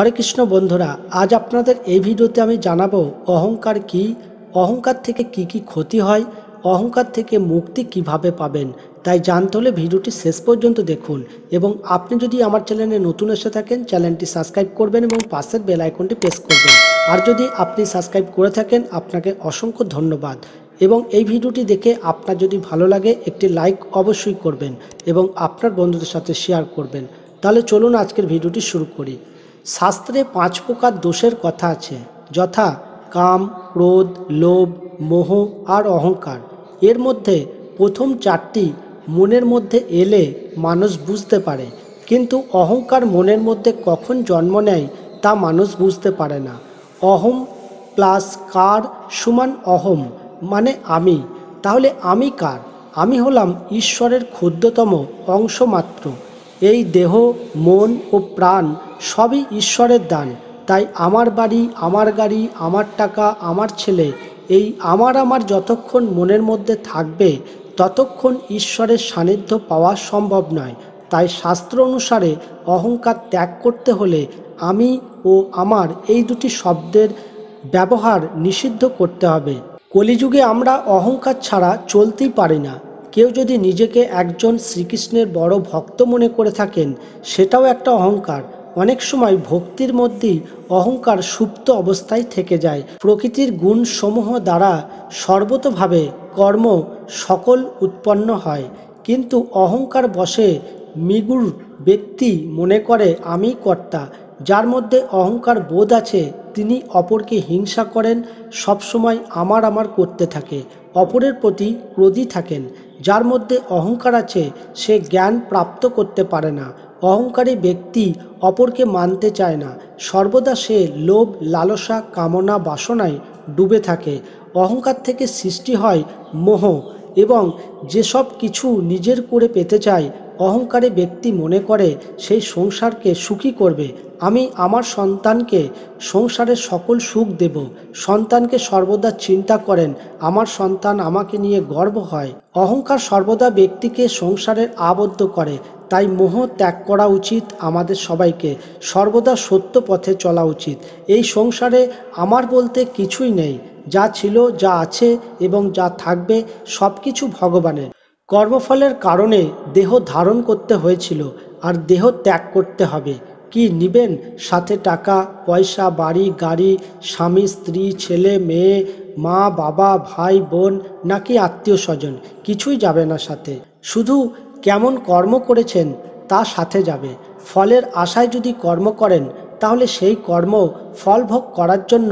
হরে কৃষ্ণ বন্ধুরা আজ আপনাদের এই ভিডিওতে আমি জানাবো অহংকার কি অহংকার থেকে কি কি ক্ষতি হয় অহংকার থেকে মুক্তি কিভাবে পাবেন তাই জানতে হলে ভিডিওটি শেষ পর্যন্ত দেখুন এবং আপনি যদি আমার চ্যানেলে নতুন এসে থাকেন চ্যানেলটি সাবস্ক্রাইব করবেন এবং পাশের বেল আইকনটি প্রেস করবেন আর যদি আপনি সাবস্ক্রাইব করে থাকেন আপনাকে অসংখ্য ধন্যবাদ এবং এই ভিডিওটি দেখে আপনার যদি ভালো লাগে একটি লাইক অবশ্যই করবেন এবং আপনার বন্ধুদের সাথে শেয়ার করবেন তাহলে চলুন আজকের ভিডিওটি শুরু করি শাস্ত্রে পাঁচ প্রকার দোষের কথা আছে যথা কাম ক্রোধ লোভ মোহ আর অহংকার এর মধ্যে প্রথম চারটি মনের মধ্যে এলে মানুষ বুঝতে পারে কিন্তু অহংকার মনের মধ্যে কখন জন্ম নেয় তা মানুষ বুঝতে পারে না অহম প্লাস কার সমান অহম মানে আমি তাহলে আমি কার আমি হলাম ঈশ্বরের ক্ষুদ্রতম অংশমাত্র এই দেহ মন ও প্রাণ সবই ঈশ্বরের দান তাই আমার বাড়ি আমার গাড়ি আমার টাকা আমার ছেলে এই আমার আমার যতক্ষণ মনের মধ্যে থাকবে ততক্ষণ ঈশ্বরের সান্নিধ্য পাওয়া সম্ভব নয় তাই শাস্ত্র অনুসারে অহংকার ত্যাগ করতে হলে আমি ও আমার এই দুটি শব্দের ব্যবহার নিষিদ্ধ করতে হবে কলিযুগে আমরা অহংকার ছাড়া চলতেই পারি না কেউ যদি নিজেকে একজন শ্রীকৃষ্ণের বড় ভক্ত মনে করে থাকেন সেটাও একটা অহংকার অনেক সময় ভক্তির মধ্যেই অহংকার সুপ্ত অবস্থায় থেকে যায় প্রকৃতির গুণসমূহ দ্বারা সর্বতভাবে কর্ম সকল উৎপন্ন হয় কিন্তু অহংকার বসে মিগুর ব্যক্তি মনে করে আমি কর্তা যার মধ্যে অহংকার বোধ আছে তিনি অপরকে হিংসা করেন সবসময় আমার আমার করতে থাকে অপরের প্রতি ক্রোধী থাকেন যার মধ্যে অহংকার আছে সে জ্ঞান প্রাপ্ত করতে পারে না অহংকারী ব্যক্তি অপরকে মানতে চায় না সর্বদা সে লোভ লালসা কামনা বাসনায় ডুবে থাকে অহংকার থেকে সৃষ্টি হয় মোহ এবং যেসব কিছু নিজের করে পেতে চায় অহংকারী ব্যক্তি মনে করে সেই সংসারকে সুখী করবে আমি আমার সন্তানকে সংসারের সকল সুখ দেব সন্তানকে সর্বদা চিন্তা করেন আমার সন্তান আমাকে নিয়ে গর্ব হয় অহংকার সর্বদা ব্যক্তিকে সংসারের আবদ্ধ করে তাই মোহ ত্যাগ করা উচিত আমাদের সবাইকে সর্বদা সত্য পথে চলা উচিত এই সংসারে আমার বলতে কিছুই নেই যা ছিল যা আছে এবং যা থাকবে সব কিছু ভগবানের কর্মফলের কারণে দেহ ধারণ করতে হয়েছিল আর দেহ ত্যাগ করতে হবে কি নিবেন সাথে টাকা পয়সা বাড়ি গাড়ি স্বামী স্ত্রী ছেলে মেয়ে মা বাবা ভাই বোন নাকি আত্মীয় স্বজন কিছুই যাবে না সাথে শুধু কেমন কর্ম করেছেন তা সাথে যাবে ফলের আশায় যদি কর্ম করেন তাহলে সেই কর্ম ফলভোগ করার জন্য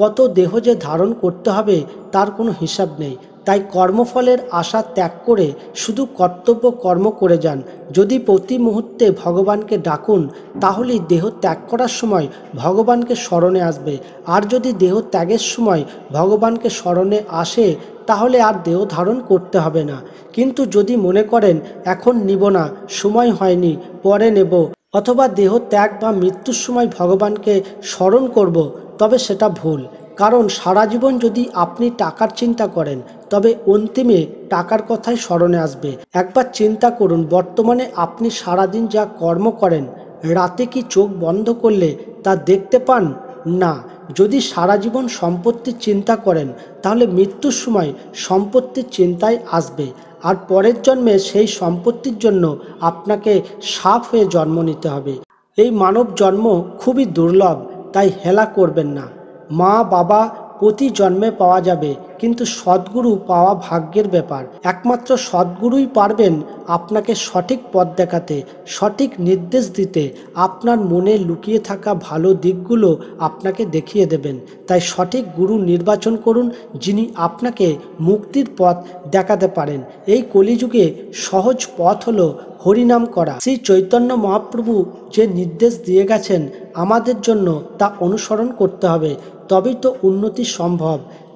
কত দেহ যে ধারণ করতে হবে তার কোনো হিসাব নেই তাই কর্মফলের আশা ত্যাগ করে শুধু কর্তব্য কর্ম করে যান যদি প্রতি মুহূর্তে ভগবানকে ডাকুন তাহলে দেহ ত্যাগ করার সময় ভগবানকে স্মরণে আসবে আর যদি দেহ ত্যাগের সময় ভগবানকে স্মরণে আসে তাহলে আর দেহ ধারণ করতে হবে না কিন্তু যদি মনে করেন এখন নিব না সময় হয়নি পরে নেব অথবা দেহ ত্যাগ বা মৃত্যুর সময় ভগবানকে স্মরণ করব তবে সেটা ভুল কারণ সারা জীবন যদি আপনি টাকার চিন্তা করেন তবে অন্তিমে টাকার কথাই স্মরণে আসবে একবার চিন্তা করুন বর্তমানে আপনি সারাদিন যা কর্ম করেন রাতে কি চোখ বন্ধ করলে তা দেখতে পান না যদি সারা জীবন সম্পত্তির চিন্তা করেন তাহলে মৃত্যুর সময় সম্পত্তির চিন্তায় আসবে আর পরের জন্মে সেই সম্পত্তির জন্য আপনাকে সাফ হয়ে জন্ম নিতে হবে এই মানব জন্ম খুবই দুর্লভ তাই হেলা করবেন না माँ बाबा प्रति जन्मे पावा जाए কিন্তু সদ্গুরু পাওয়া ভাগ্যের ব্যাপার একমাত্র সদ্গুরুই পারবেন আপনাকে সঠিক পথ দেখাতে সঠিক নির্দেশ দিতে আপনার মনে লুকিয়ে থাকা ভালো দিকগুলো আপনাকে দেখিয়ে দেবেন তাই সঠিক গুরু নির্বাচন করুন যিনি আপনাকে মুক্তির পথ দেখাতে পারেন এই কলিযুগে সহজ পথ হলো হরিনাম করা শ্রী চৈতন্য মহাপ্রভু যে নির্দেশ দিয়ে গেছেন আমাদের জন্য তা অনুসরণ করতে হবে তবেই তো উন্নতি সম্ভব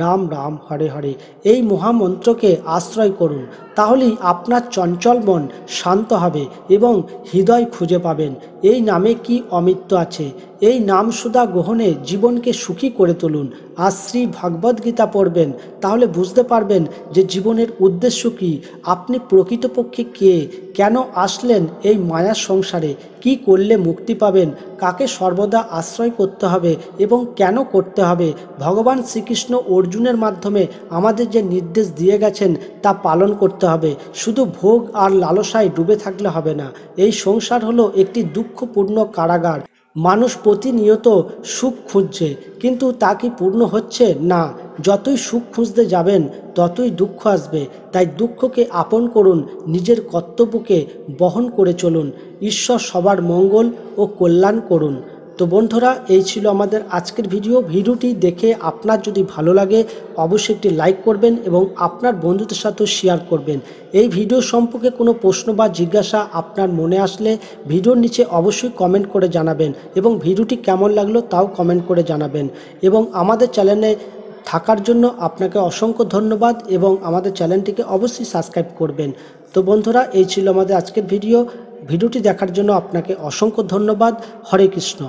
রাম রাম হরে হরে এই মহামন্ত্রকে আশ্রয় করুন তাহলেই আপনার চঞ্চল মন শান্ত হবে এবং হৃদয় খুঁজে পাবেন এই নামে কি অমিত্য আছে এই নাম সুদা গ্রহণে জীবনকে সুখী করে তুলুন আর শ্রী ভগবদ্গীতা পড়বেন তাহলে বুঝতে পারবেন যে জীবনের উদ্দেশ্য কী আপনি প্রকৃতপক্ষে কে কেন আসলেন এই মায়ার সংসারে কি করলে মুক্তি পাবেন কাকে সর্বদা আশ্রয় করতে হবে এবং কেন করতে হবে ভগবান শ্রীকৃষ্ণ অর্জুনের মাধ্যমে আমাদের যে নির্দেশ দিয়ে গেছেন তা পালন করতে হবে শুধু ভোগ আর লালসায় ডুবে থাকলে হবে না এই সংসার হলো একটি দুঃখপূর্ণ কারাগার মানুষ প্রতিনিয়ত সুখ খুঁজছে কিন্তু তা কি পূর্ণ হচ্ছে না যতই সুখ খুঁজতে যাবেন ততই দুঃখ আসবে তাই দুঃখকে আপন করুন নিজের কর্তব্যকে বহন করে চলুন ঈশ্বর সবার মঙ্গল ও কল্যাণ করুন তো বন্ধুরা এই ছিল আমাদের আজকের ভিডিও ভিডিওটি দেখে আপনার যদি ভালো লাগে অবশ্যই একটি লাইক করবেন এবং আপনার বন্ধুদের সাথেও শেয়ার করবেন এই ভিডিও সম্পর্কে কোনো প্রশ্ন বা জিজ্ঞাসা আপনার মনে আসলে ভিডিওর নিচে অবশ্যই কমেন্ট করে জানাবেন এবং ভিডিওটি কেমন লাগলো তাও কমেন্ট করে জানাবেন এবং আমাদের চ্যানেলে থাকার জন্য আপনাকে অসংখ্য ধন্যবাদ এবং আমাদের চ্যানেলটিকে অবশ্যই সাবস্ক্রাইব করবেন তো বন্ধুরা এই ছিল আমাদের আজকের ভিডিও ভিডিওটি দেখার জন্য আপনাকে অসংখ্য ধন্যবাদ হরে কৃষ্ণ